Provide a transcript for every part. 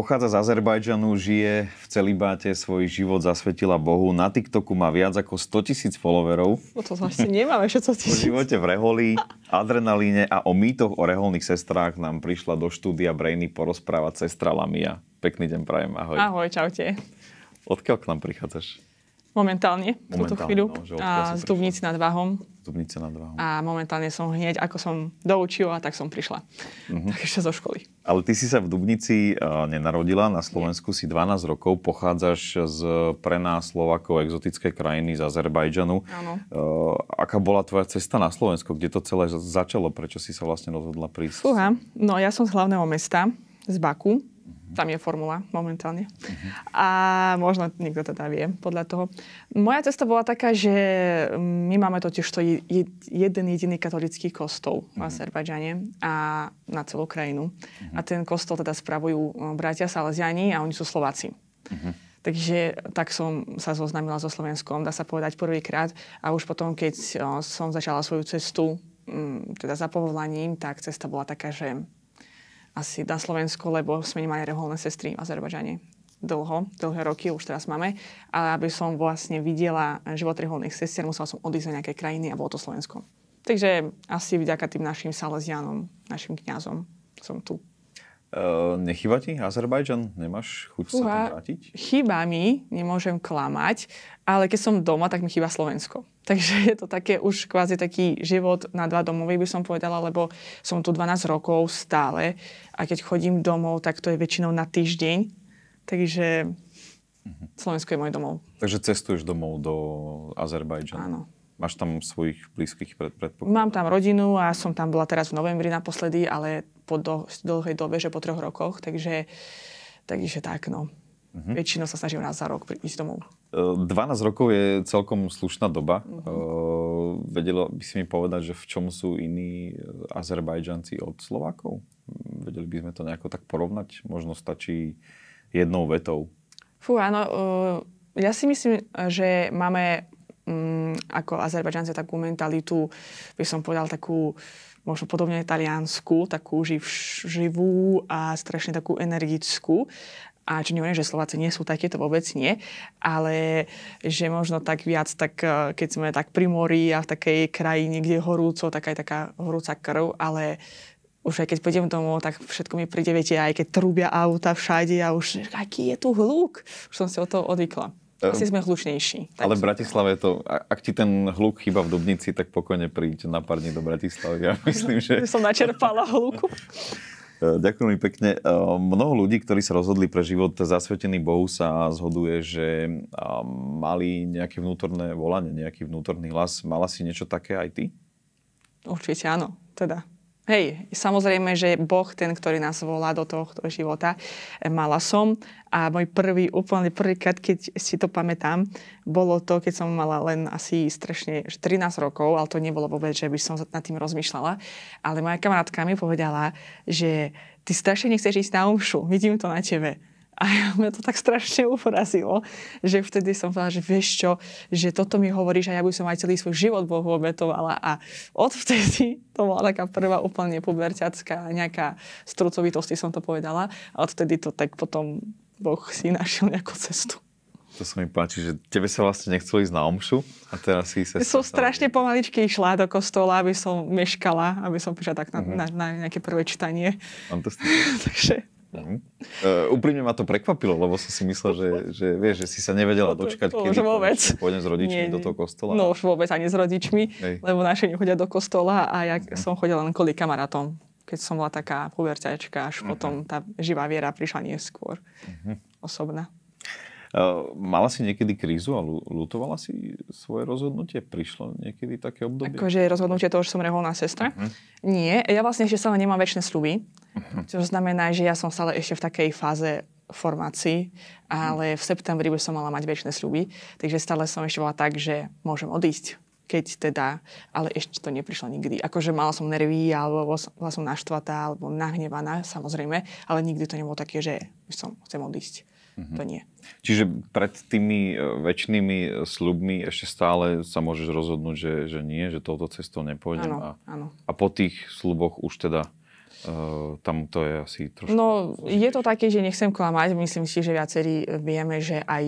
Pochádza z Azerbajdžanu, žije v celibáte, svoj život zasvetila Bohu. Na TikToku má viac ako 100 tisíc followerov. No to zase nemáme ešte 100 tisíc. V živote v reholí, adrenalíne a o mýtoch o reholných sestrách nám prišla do štúdia Brainy porozprávať sestra Lamia. Pekný deň prajem, ahoj. Ahoj, čaute. Odkiaľ k nám prichádzaš? Momentálne, v túto chvíľu. No, a z nad Váhom. Dubnice nad Váhom. A momentálne som hneď, ako som doučila, tak som prišla. Uh-huh. Tak ešte zo školy. Ale ty si sa v Dubnici uh, nenarodila, na Slovensku si 12 rokov, pochádzaš z pre nás Slovakov exotické krajiny z Azerbajdžanu. Uh, aká bola tvoja cesta na Slovensko? Kde to celé začalo? Prečo si sa vlastne rozhodla prísť? Sluha, no ja som z hlavného mesta, z Baku tam je formula momentálne. Uh-huh. A možno niekto teda vie podľa toho. Moja cesta bola taká, že mm, my máme totiž to jeden jediný katolický kostol uh-huh. v mhm. Azerbajdžane a na celú krajinu. Uh-huh. A ten kostol teda spravujú e, bratia Salesiani a oni sú Slováci. Uh-huh. Takže tak som sa zoznámila so Slovenskom, dá sa povedať prvýkrát. A už potom, keď e, som začala svoju cestu, mm, teda za povolaním, tak cesta bola taká, že asi na Slovensko, lebo sme nemali reholné sestry v Azerbažane dlho, dlhé roky, už teraz máme. A aby som vlastne videla život reholných sestier, musela som odísť do nejakej krajiny a bolo to Slovensko. Takže asi vďaka tým našim Salesianom, našim kňazom som tu Uh, eh, nechýba ti Azerbajďan? Nemáš chuť Uha, sa tam vrátiť? Chýba mi, nemôžem klamať, ale keď som doma, tak mi chýba Slovensko. Takže je to také už kvázi taký život na dva domovy, by som povedala, lebo som tu 12 rokov stále a keď chodím domov, tak to je väčšinou na týždeň. Takže uh-huh. Slovensko je môj domov. Takže cestuješ domov do Azerbajdžanu? Áno. Máš tam svojich blízkych pred, predpokladov? Mám tam rodinu a som tam bola teraz v novembri naposledy, ale po do, dlhej dobe, že po troch rokoch, takže, takže tak, no. Uh-huh. Väčšinou sa snažím raz za rok ísť domov. 12 e, rokov je celkom slušná doba. Uh-huh. Vedelo by si mi povedať, že v čom sú iní Azerbajdžanci od Slovákov? Vedeli by sme to nejako tak porovnať? Možno stačí jednou vetou. Fú, áno. Uh, ja si myslím, že máme um, ako Azerbajdžanci takú mentalitu, by som povedal takú možno podobne taliansku, takú živ, živú a strašne takú energickú. A či neviem, že Slováci nie sú takéto vôbec nie, ale že možno tak viac, tak, eh, keď sme tak pri mori a v takej krajine, kde je horúco, tak aj taká horúca krv, ale už aj keď pôjdem domov, tak všetko mi príde, viete, aj keď trúbia auta všade a už aký je tu hľúk, Už som si o to odvykla. Asi sme hlušnejší. Tak. Ale v Bratislave to, ak ti ten hluk chýba v Dubnici, tak pokojne príď na pár dní do Bratislavy. Ja myslím, že... Som načerpala hluku. E, ďakujem mi pekne. E, mnoho ľudí, ktorí sa rozhodli pre život zasvetený Bohu, sa zhoduje, že e, mali nejaké vnútorné volanie, nejaký vnútorný hlas. Mala si niečo také aj ty? Určite áno. Teda Hej, samozrejme, že Boh, ten, ktorý nás volá do tohto života, e, mala som. A môj prvý, úplne prvýkrát, keď si to pamätám, bolo to, keď som mala len asi strašne 13 rokov, ale to nebolo vôbec, že by som nad tým rozmýšľala. Ale moja kamarátka mi povedala, že ty strašne nechceš ísť na umšu, vidím to na tebe. A mňa to tak strašne uporazilo, že vtedy som povedala, že vieš čo, že toto mi hovoríš a ja by som aj celý svoj život Bohu obetovala. A odvtedy to bola taká prvá úplne puberťacká nejaká strucovitosti som to povedala. A odvtedy to tak potom Boh si našiel nejakú cestu. To sa mi páči, že tebe sa vlastne nechcelo ísť na omšu a teraz si sa... Som strašne pomaličky išla do kostola, aby som meškala, aby som prišla tak na, uh-huh. na, na nejaké prvé čítanie. Fantastické. Takže Mm. Uh, úprimne ma to prekvapilo, lebo som si myslel, že, že vieš, že si sa nevedela no dočkať, keď pôjdem s rodičmi nie, do toho kostola. No už vôbec ani s rodičmi, Ej. lebo naše nechodia do kostola a ja mm. som chodila len kvôli kamarátom, keď som bola taká puberťačka, až mm. potom tá živá viera prišla neskôr, mm. osobná. E, mala si niekedy krízu a lutovala si svoje rozhodnutie? Prišlo niekedy také obdobie? Akože rozhodnutie toho, že som reholná sestra? Uh-huh. Mhm. Nie, ja vlastne ešte stále nemám väčšie sluby. Uh-huh. Mhm. Čo znamená, že ja som stále ešte v takej fáze formácii, ale v septembri by som mala mať väčšie sluby, takže stále som ešte bola tak, že môžem odísť keď teda, ale ešte to neprišlo nikdy. Akože mala som nervy, alebo bola som naštvatá, alebo nahnevaná, samozrejme, ale nikdy to nebolo také, že som chcem odísť. Mm-hmm. To nie. Čiže pred tými e, väčšnými e, sľubmi ešte stále sa môžeš rozhodnúť, že, že nie, že touto cestou nepôjdem. Áno, a, áno. a po tých sľuboch už teda Eh, tam to je asi trošku... No, je to také, že nechcem klamať. Myslím si, že viacerí vieme, že aj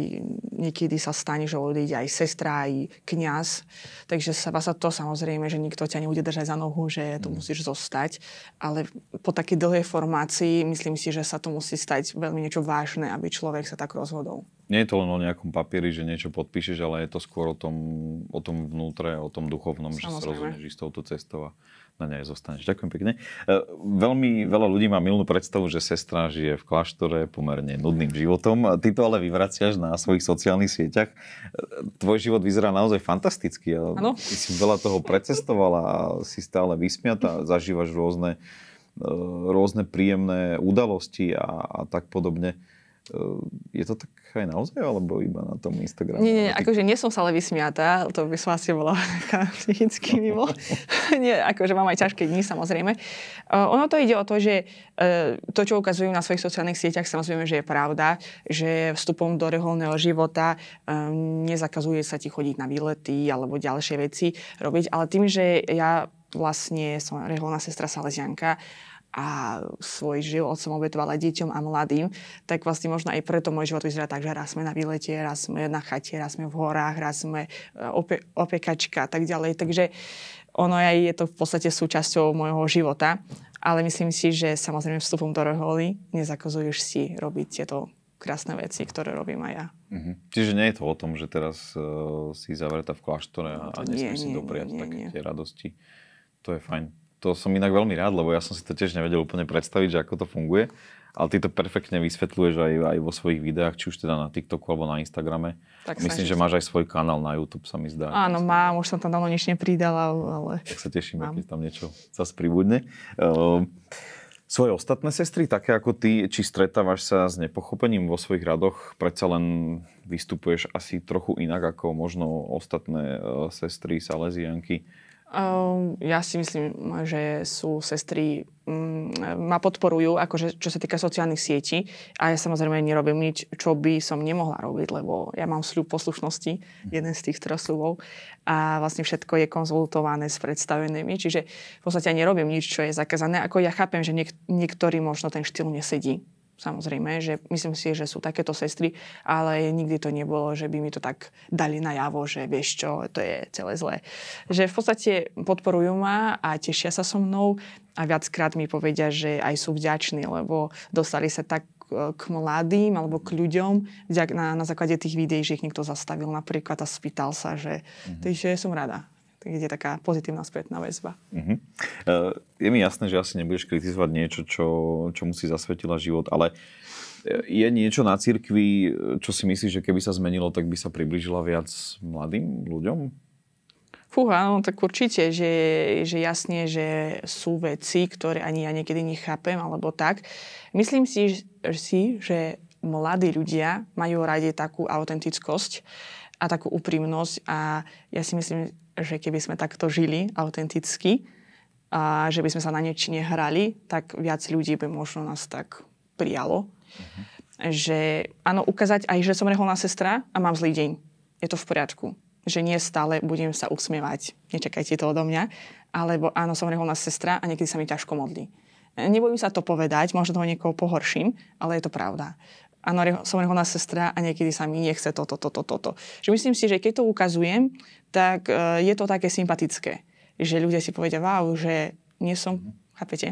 niekedy sa stane, že odíde aj sestra, aj kňaz. Takže sa vás to samozrejme, že nikto ťa nebude držať za nohu, že tu mm. musíš zostať. Ale po takej dlhej formácii myslím si, že sa to musí stať veľmi niečo vážne, aby človek sa tak rozhodol nie je to len o nejakom papieri, že niečo podpíšeš, ale je to skôr o tom, o tom vnútre, o tom duchovnom, Samozrejme. že sa rozhodneš s touto cestou a na nej zostaneš. Ďakujem pekne. E, veľmi veľa ľudí má milnú predstavu, že sestra žije v kláštore pomerne nudným životom. Ty to ale vyvraciaš na svojich sociálnych sieťach. E, tvoj život vyzerá naozaj fantasticky. Ano. Ty si veľa toho precestovala a si stále vysmiata, zažívaš rôzne, e, rôzne príjemné udalosti a, a tak podobne. Je to tak aj naozaj, alebo iba na tom Instagrame? Nie, nie, Ty... akože nie som sa ale vysmiatá, to by som asi bola psychicky mimo. nie, akože mám aj ťažké dni, samozrejme. Uh, ono to ide o to, že uh, to, čo ukazujú na svojich sociálnych sieťach, samozrejme, že je pravda, že vstupom do reholného života um, nezakazuje sa ti chodiť na výlety alebo ďalšie veci robiť, ale tým, že ja vlastne som reholná sestra Salesianka a svoj život som obetovala deťom a mladým, tak vlastne možno aj preto môj život vyzerá tak, že raz sme na výlete, raz sme na chate, raz sme v horách, raz sme ope- opekačka a tak ďalej. Takže ono aj je to v podstate súčasťou môjho života, ale myslím si, že samozrejme vstupom do roholy nezakazuješ si robiť tieto krásne veci, ktoré robím aj ja. Mm-hmm. Čiže nie je to o tom, že teraz uh, si zavretá v kláštore a, no a nesmieš si dopriať nie, nie, také nie. tie radosti. To je fajn to som inak veľmi rád, lebo ja som si to tiež nevedel úplne predstaviť, že ako to funguje. Ale ty to perfektne vysvetľuješ aj, aj vo svojich videách, či už teda na TikToku alebo na Instagrame. Tak Myslím, že máš aj svoj kanál na YouTube, sa mi zdá. Áno, mám, už som tam dávno nič nepridala, ale... Tak sa teším, keď tam niečo sa pribudne. Uh, svoje ostatné sestry, také ako ty, či stretávaš sa s nepochopením vo svojich radoch, predsa len vystupuješ asi trochu inak ako možno ostatné eh, sestry, salezianky Ehm, ja si myslím, že sú sestry, mm, ma podporujú, akože, čo sa týka sociálnych sietí. A ja samozrejme nerobím nič, čo by som nemohla robiť, lebo ja mám sľub poslušnosti, mhm. jeden z tých trosľubov. A vlastne všetko je konzultované s predstavenými. Čiže v podstate ja nerobím nič, čo je zakázané. Ako ja chápem, že niek- niektorý možno ten štýl nesedí Samozrejme, že myslím si, že sú takéto sestry, ale nikdy to nebolo, že by mi to tak dali najavo, že vieš čo, to je celé zlé. Že v podstate podporujú ma a tešia sa so mnou a viackrát mi povedia, že aj sú vďační, lebo dostali sa tak e, k mladým alebo k ľuďom na, na základe tých videí, že ich niekto zastavil napríklad a spýtal sa, že, mm-hmm. takže som rada tak je taká pozitívna spätná väzba. Uh-huh. Uh, je mi jasné, že asi nebudeš kritizovať niečo, čo, čomu si zasvetila život, ale eh, je niečo na cirkvi, eh, čo si myslíš, že keby sa zmenilo, tak by sa priblížila viac mladým ľuďom? Fúha, no tak určite, že, že jasne, že sú veci, ktoré ani ja niekedy nechápem, alebo tak. Myslím si, si že mladí ľudia majú radi takú autentickosť a takú úprimnosť a ja si myslím, že keby sme takto žili autenticky a že by sme sa na nič nehrali, tak viac ľudí by možno nás tak prijalo. Uh-huh. Že áno, ukázať aj, že som reholná sestra a mám zlý deň. Je to v poriadku. Že nie stále budem sa usmievať. Nečakajte to odo mňa. Alebo áno, som reholná sestra a niekedy sa mi ťažko modlí. Nebojím sa to povedať, možno toho niekoho pohorším, ale je to pravda. A som reholná sestra a niekedy sa mi nechce toto, toto, toto. Že myslím si, že keď to ukazujem, tak e, je to také sympatické. Že ľudia si povedia, wow, že nie som, mm-hmm. chápete?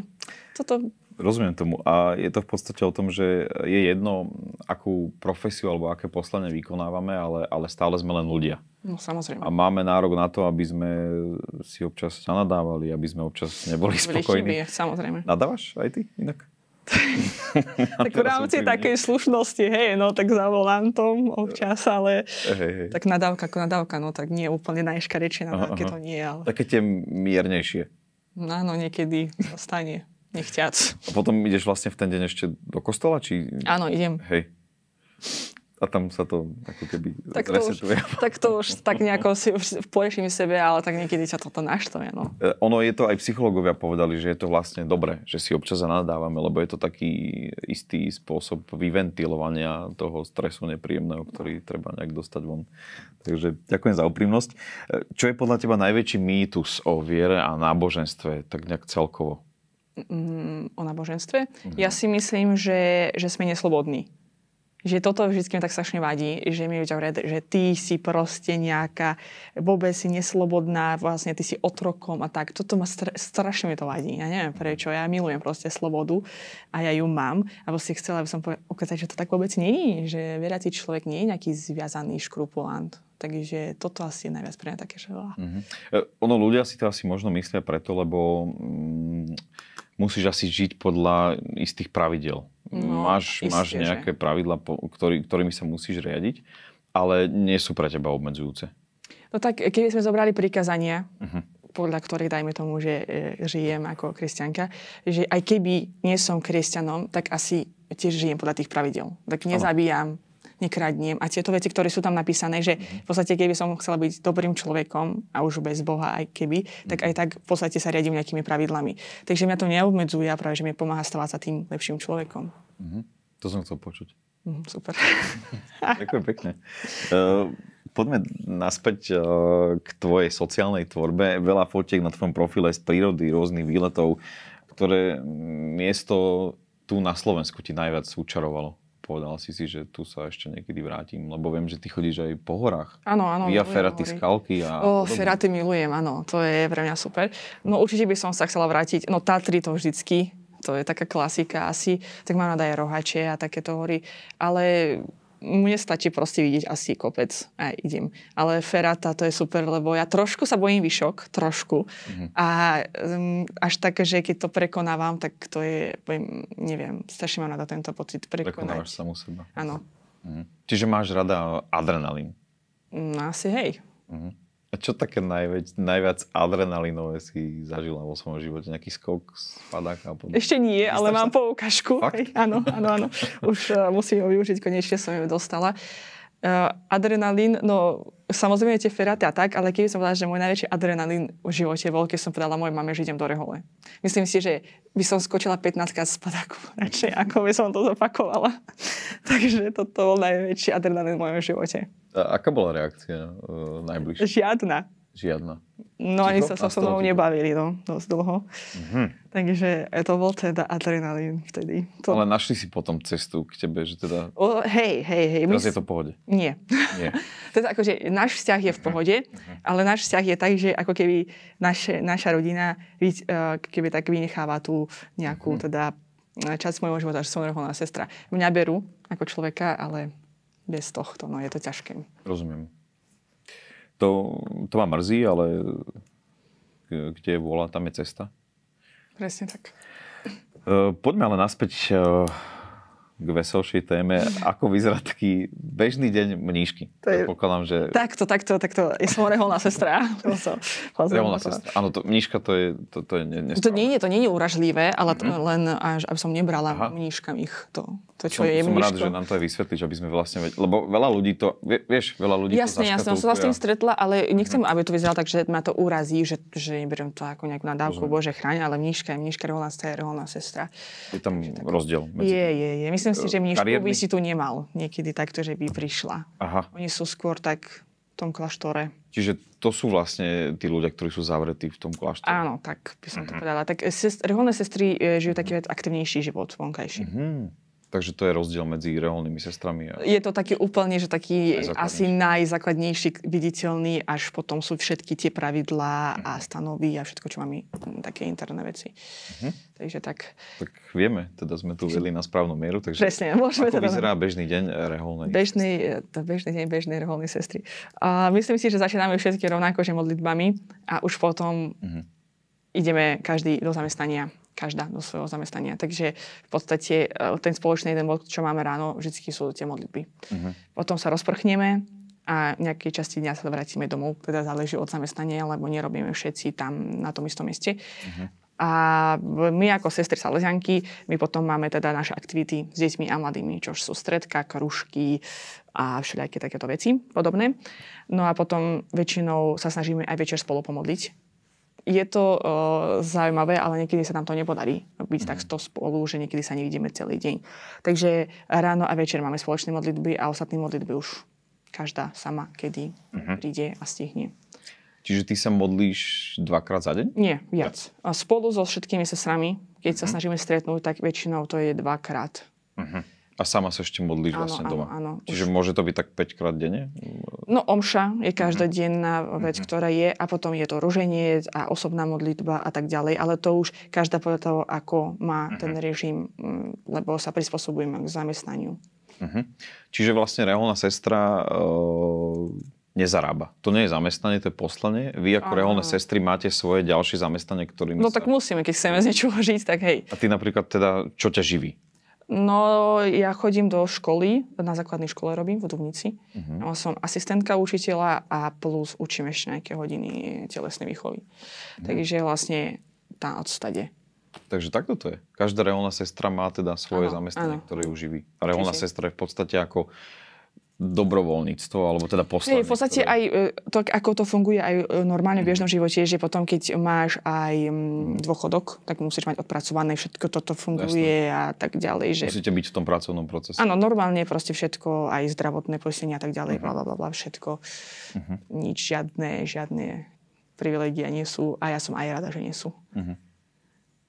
Toto... Rozumiem tomu. A je to v podstate o tom, že je jedno, akú profesiu alebo aké poslanie vykonávame, ale, ale stále sme len ľudia. No samozrejme. A máme nárok na to, aby sme si občas nadávali, aby sme občas neboli spokojní. samozrejme. Nadávaš aj ty inak? tak v rámci takej slušnosti, hej, no tak za volantom občas, ale hey, hey. tak nadávka ako nadávka, no tak nie úplne najškarečšie na aha, to nie, ale... Také tie miernejšie. No, áno, niekedy stane, nechťac. A potom ideš vlastne v ten deň ešte do kostola, či... Áno, idem. Hej a tam sa to ako keby tak to resetuje. Už, tak to už tak nejako si už poreším sebe, ale tak niekedy sa toto naštve. No. E, ono je to, aj psychológovia povedali, že je to vlastne dobre, že si občas nadávame, lebo je to taký istý spôsob vyventilovania toho stresu nepríjemného, ktorý treba nejak dostať von. Takže ďakujem za úprimnosť. E, čo je podľa teba najväčší mýtus o viere a náboženstve, tak nejak celkovo? Mm, o náboženstve? Mhm. Ja si myslím, že, že sme neslobodní že toto vždy mi tak strašne vadí, že mi ľudia hovoria, že ty si proste nejaká, vôbec si neslobodná, vlastne ty si otrokom a tak. Toto ma str- strašne mi to vadí. Ja neviem prečo, ja milujem proste slobodu a ja ju mám. A si chcela by som ukázať, že to tak vôbec nie je, že veriaci človek nie je nejaký zviazaný škrupulant. Takže toto asi je najviac pre mňa také, že... Mm-hmm. Ono, ľudia si to asi možno myslia preto, lebo mm, musíš asi žiť podľa istých pravidel. No, máš, isté, máš nejaké že? pravidla, ktorý, ktorými sa musíš riadiť, ale nie sú pre teba obmedzujúce. No tak, keby sme zobrali prikazania, uh-huh. Mhm. podľa ktorých, dajme tomu, že e, žijem ako kresťanka, že aj keby nie som kresťanom, tak asi tiež žijem podľa tých pravidel. Tak nezabíjam, nekradnem a tieto veci, ktoré sú tam napísané, že v podstate keby som chcela byť dobrým človekom a už bez Boha aj keby, tak aj tak v podstate sa riadím nejakými pravidlami. Takže mňa to neobmedzuje a práve, že mi pomáha stávať sa tým lepším človekom. Mm-hmm. To som chcel počuť. Mm, super. Ďakujem pekne. Uh, poďme naspäť e, k tvojej sociálnej tvorbe. Veľa fotiek na tvojom profile z prírody, rôznych výletov, ktoré miesto tu na Slovensku ti najviac učarovalo? povedal si si, že tu sa ešte niekedy vrátim, lebo viem, že ty chodíš aj po horách. Áno, áno. Via Ferraty, skalky a... O, Ferraty milujem, áno, to je pre mňa super. No určite by som sa chcela vrátiť, no Tatry to vždycky, to je taká klasika asi, tak mám rada aj rohače a takéto hory, ale mne stačí proste vidieť asi kopec a idem. Ale ferata to je super, lebo ja trošku sa bojím vyšok, trošku. Mm-hmm. A um, až tak, že keď to prekonávam, tak to je, bojím, neviem, strašne mám rada tento pocit prekonať. Prekonávaš samú seba. Áno. Mm-hmm. Čiže máš rada adrenalín? No asi hej. Mm-hmm. A čo také najviac, najviac adrenalinové si zažila vo svojom živote? Nejaký skok z padáka? Pod... Ešte nie, Vystačná? ale mám poukážku. áno, áno, áno. Už uh, musím ho využiť, konečne som ju dostala. Uh, adrenalín, no samozrejme tie feraty a tak, ale keby som povedala, že môj najväčší adrenalín v živote bol, keď som povedala mojej mame, že idem do rehole. Myslím si, že by som skočila 15 krát z padaku radšej, ako by som to zopakovala. Takže toto bol najväčší adrenalín v mojom živote. A aká bola reakcia uh, najbližšia? Žiadna. Žiadna. No ani sa, sa so mnou nebavili, no, dosť dlho. Mm-hmm. Takže to bol teda adrenalín vtedy. To... Ale našli si potom cestu k tebe, že teda... O, hej, hej, hej. Teraz my... je to v pohode. Nie. Nie. teda akože náš vzťah je v pohode, mm-hmm. ale náš vzťah je tak, že ako keby naše, naša rodina e, keby tak vynecháva tú nejakú mm-hmm. teda e, časť môjho života, že som rovná sestra. Mňa berú ako človeka, ale bez tohto. No je to ťažké. Rozumiem. To, to ma mrzí, ale kde je vôľa, tam je cesta. Presne tak. E, poďme ale naspäť e, k veselšej téme, ako vyzerá taký bežný deň mníšky. To je, Pokladám, že... Takto, takto, takto. Je som reholná sestra. reholná sestra. Áno, to, mníška to je, to, to je To nie je, to nie je uražlivé, ale to, mm-hmm. len až, aby som nebrala Aha. mníškam ich to, to čo som, je mníško. som rád, že nám to aj vysvetlíš, aby sme vlastne vedeli. Lebo veľa ľudí to, vieš, veľa ľudí jasne, to Jasne, jasne, som sa s tým stretla, ale nechcem, mm-hmm. aby to vyzeralo tak, že ma to urazí, že, že neberiem to ako nejakú nadávku, Bože chráň, ale mníška je mníška, reholná sestra. Je tam rozdiel medzi... Je, je, je. Myslím, Myslím si, eh, že by si tu nemal niekedy takto, že by prišla. Aha. Oni sú skôr tak v tom kláštore. Čiže to sú vlastne tí ľudia, ktorí sú zavretí v tom kláštore. Áno, tak by som mm-hmm. to mhm. povedala. Tak sest, reholné sestry eh, žijú taký mhm. viac aktivnejší život vonkajší. Mm-hmm. Takže to je rozdiel medzi reholnými sestrami. A... Je to taký úplne, že taký najzákladnejší. asi najzákladnejší viditeľný, až potom sú všetky tie pravidlá mm. a mhm. stanovy a všetko, čo máme také interné veci. Mm-hmm. Takže tak... Tak vieme, teda sme tu veli na správnu mieru, takže Presne, môžeme ako teda... vyzerá bežný deň reholnej bežný, sestry? Bežný deň bežnej reholnej sestry. A myslím si, že začíname všetky rovnako, že modlitbami a už potom mm-hmm. ideme každý do zamestnania každá do svojho zamestnania. Takže v podstate e, ten spoločný jeden bod, čo máme ráno, vždy sú tie modlitby. Uh-huh. Potom sa rozprchneme a nejakej časti dňa sa vrátime domov. Teda záleží od zamestnania, lebo nerobíme všetci tam na tom istom mieste. Uh-huh. A my ako sestry Salesianky, my potom máme teda naše aktivity s deťmi a mladými, čo sú stredka, kružky a všelijaké takéto veci podobné. No a potom väčšinou sa snažíme aj večer spolu pomodliť je to uh, zaujímavé, ale niekedy sa nám to nepodarí byť mm. to spolu, že niekedy sa nevidíme celý deň. Takže ráno a večer máme spoločné modlitby a ostatné modlitby už každá sama, kedy mm-hmm. príde a stihne. Čiže ty sa modlíš dvakrát za deň? Nie, viac. A spolu so všetkými sestrami, keď mm-hmm. sa mhm. snažíme stretnúť, tak väčšinou to je dvakrát. Mm-hmm. A sama sa ešte modlíš áno, vlastne áno, doma. Áno, Čiže už... môže to byť tak 5 krát denne? No omša je každodenná mm-hmm. vec, mhm. ktorá je a potom je to ruženie a osobná modlitba a tak ďalej, ale to už každá podľa toho, ako má mm-hmm. ten režim, mm, lebo sa prispôsobujeme k zamestnaniu. Mm-hmm. Čiže vlastne reálna sestra e- nezarába. To nie je zamestnanie, to je poslanie. Vy ako reálne sestry máte svoje ďalšie zamestnanie, ktorým... No sa... tak musíme, keď chceme z niečoho žiť, tak hej. A ty napríklad teda, čo ťa živí? No, ja chodím do školy, na základnej škole robím v Dubnici. Uh-huh. Som asistentka učiteľa a plus učím ešte nejaké hodiny telesnej výchovy. Uh-huh. Takže vlastne tá odstade. Takže takto to je. Každá reálna sestra má teda svoje ano, zamestnanie, ano. ktoré ju živí. Reálna sestra je v podstate ako uh, dobrovoľníctvo, alebo teda poslanie. Hey, v podstate ktoré... aj e, to, ako to funguje aj e, normálne v bežnom mhm. živote, že potom, keď máš aj mm, mhm. dôchodok, tak musíš mať odpracované, všetko toto funguje Jasne. a tak ďalej. Že... Musíte byť v tom pracovnom procese. Áno, normálne proste všetko, aj zdravotné poistenie a tak ďalej, uh-huh. bla, bla, bla, všetko. Uh-huh. Nič, žiadne, žiadne privilegia nie sú a ja som aj rada, že nie sú. Uh-huh.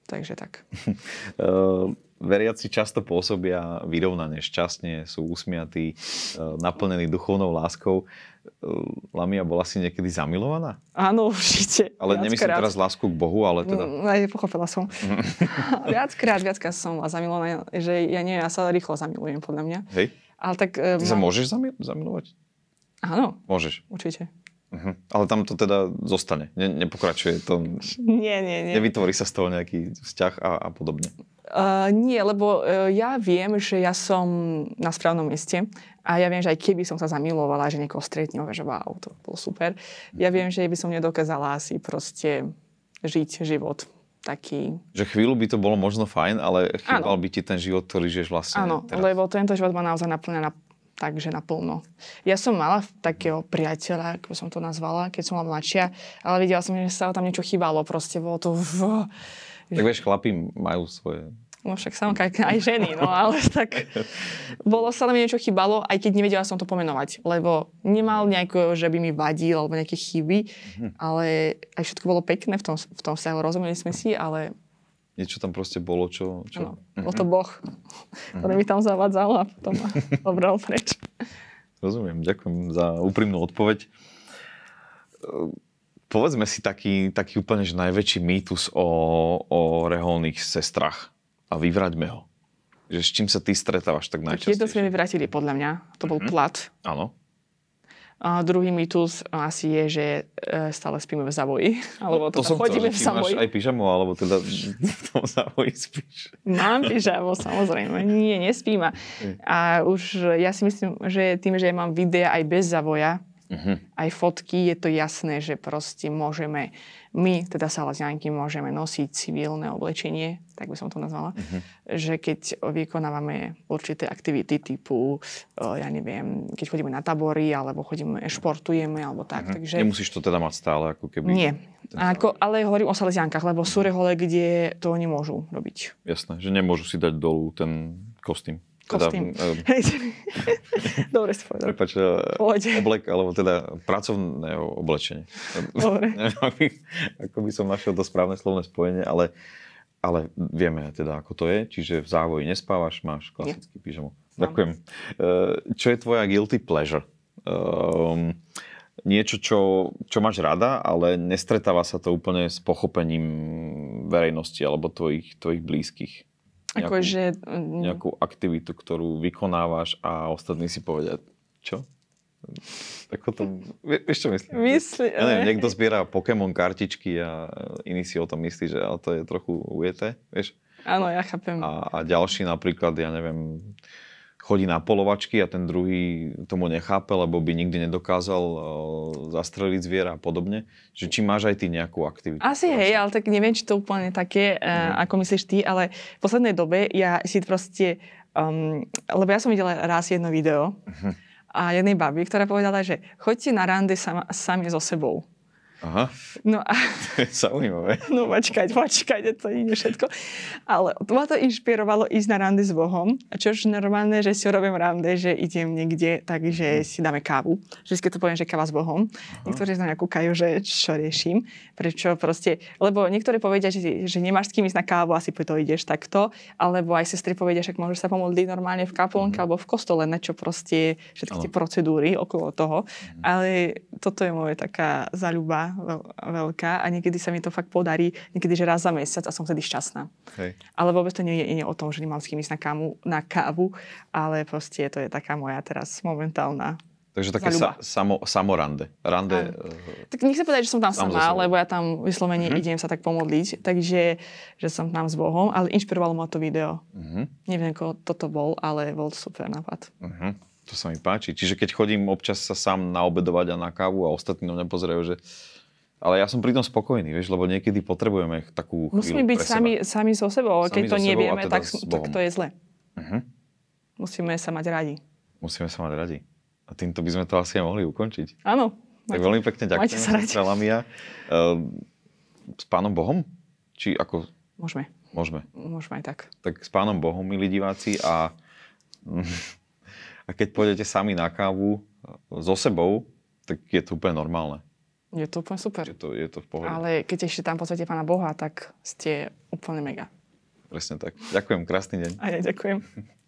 Takže tak. Ehm, veriaci často pôsobia vyrovnane, šťastne, sú usmiatí, e, naplnení duchovnou láskou. E, Lamia bola si niekedy zamilovaná? Áno, určite. Ale viackrát. nemyslím teraz lásku k Bohu, ale teda... Mm, aj, pochopila som. viackrát, viackrát som bola zamilovaná, že ja nie, ja sa rýchlo zamilujem, podľa mňa. Hej? Ale tak, e, Ty mám... sa môžeš zamil- zamilovať? Áno. Môžeš? Určite. Uh-huh. Ale tam to teda zostane, ne, nepokračuje to. Nie, nie, nie. Nevytvorí sa z toho nejaký vzťah a, a podobne. Uh, nie, lebo uh, ja viem, že ja som na správnom mieste a ja viem, že aj keby som sa zamilovala, že niekoho stretnem, že wow, to bolo super. Ja mhm. viem, že by som nedokázala asi proste žiť život taký... Že chvíľu by to bolo možno fajn, ale chýbal by ti ten život, ktorý žiješ vlastne Áno, lebo tento život ma naozaj naplňa na, takže naplno. Ja som mala takého priateľa, ako som to nazvala, keď som bola mladšia, ale videla som, že sa tam niečo chýbalo, proste bolo to... V tak vieš, chlapi majú svoje No však samozrejme, aj ženy, no ale tak bolo na mi niečo chýbalo, aj keď nevedela som to pomenovať, lebo nemal nejako, že by mi vadil alebo nejaké chyby, mhm. ale aj všetko bolo pekné v tom, v tom sa rozumeli sme si, ale... Niečo tam proste bolo, čo... čo... Ano, mhm. bol to Boh, ktorý mi tam zavadzal a potom ma obral preč. Rozumiem, ďakujem za úprimnú odpoveď povedzme si taký, taký úplne že najväčší mýtus o, o reholných sestrach a vyvraťme ho. Že s čím sa ty stretávaš tak najčastejšie? Jedno sme vyvratili podľa mňa, to bol mm-hmm. plat. Áno. A druhý mýtus asi je, že e, stále spíme v zavoji. Alebo to, to teda som chodíme chcel, v zavoji. Máš aj pyžamo, alebo teda v tom zavoji spíš. Mám pyžamo, samozrejme. Nie, nespím. A už e, ja si myslím, že tým, že mám videa aj bez zavoja, Uh-huh. Aj fotky, je to jasné, že proste môžeme, my, teda salazianky, môžeme nosiť civilné oblečenie, tak by som to nazvala, uh-huh. že keď vykonávame určité aktivity typu, ja neviem, keď chodíme na tabory, alebo chodíme, športujeme, alebo tak. Uh-huh. Takže... Nemusíš to teda mať stále, ako keby... Nie, ako, ale hovorím o salesiankách, lebo sú mhm. rehole, kde to nemôžu robiť. Jasné, že nemôžu si dať dolu ten kostým. Teda, kostým. Ehm, Dobre si povedal. Prepač, e, oblek, alebo teda pracovné oblečenie. Dobre. ako by som našiel to správne slovné spojenie, ale, ale vieme teda, ako to je. Čiže v závoji nespávaš, máš klasický yeah. pyžamo. Ďakujem. E, čo je tvoja guilty pleasure? Um, niečo, čo, čo máš rada, ale nestretáva sa to úplne s pochopením verejnosti alebo tvojich, tvojich blízkych nejakú, akože... Mm. nejakú aktivitu, ktorú vykonávaš a ostatní si povedia, čo? Tak o tom, vieš čo myslím? Myslí, ja neviem, niekto zbiera Pokémon kartičky a iný si o tom myslí, že to je trochu ujete, vieš? Áno, ja chápem. A, a ďalší napríklad, ja neviem, uh, chodí na polovačky a ten druhý tomu nechápe, lebo by nikdy nedokázal eh, zastreliť zviera a podobne. Že či máš aj ty nejakú aktivitu? Asi proste. hej, ale tak neviem, či to úplne také, mm. ako myslíš ty, ale v poslednej dobe ja si proste, um, lebo ja som videla raz jedno video mhm. a jednej baby, ktorá povedala, že choďte na rande sami so sebou. Aha. No a... To je zaujímavé. No počkať, počkať, to nie je všetko. Ale ma to inšpirovalo ísť na rande s Bohom, a čož normálne, že si robím rande, že idem niekde, takže mhm. si dáme kávu. keď to poviem, že káva s Bohom. Aha. Niektorí sa nejakú kúkajú, že čo riešim, prečo proste, lebo niektorí povedia, že, že nemáš s kým ísť na kávu, asi to ideš takto, alebo aj sestry povedia, že môžeš sa pomôcť normálne v kaplnke mm. alebo v kostole, na čo proste všetky tie procedúry okolo toho. Mm. Ale toto je moje taká zaľuba veľká, a niekedy sa mi to fakt podarí, niekedy, že raz za mesiac a som vtedy šťastná. Hej. Ale vôbec to nie je, iné o tom, že nemám s kým ísť na, kámu, na kávu, ale proste to je taká moja teraz momentálna Takže také sa, samo, samorande. Rande, uh, tak nechcem povedať, že som tam sama, sama, lebo ja tam vyslovene uh-huh. idem sa tak pomodliť, takže že som tam s Bohom, ale inšpirovalo ma to video. Uh-huh. Neviem, ako toto bol, ale bol super nápad. Uh-huh. To sa mi páči. Čiže keď chodím občas sa sám naobedovať a na kávu a ostatní mňa pozerajú, že ale ja som pritom spokojný, vieš, lebo niekedy potrebujeme takú Musíme byť sami, sami so sebou, sami keď so to nevieme, teda tak, tak to je zle. Uh-huh. Mhm. Musíme sa mať radi. Musíme sa mať radi. A týmto by sme to asi aj mohli ukončiť. Áno. Máte, veľmi pekne ďakujem. sa radi. Uh, s pánom Bohom? Či ako... Môžeme. Môžeme. Môžeme aj tak. Tak s pánom Bohom, milí diváci, a, a keď pôjdete sami na kávu e, so sebou, tak je to úplne normálne. Je to úplne super. Je to, je to v pohode. Ale keď ešte tam pozvete pána Boha, tak ste úplne mega. Presne tak. Ďakujem, krásny deň. A ja ďakujem.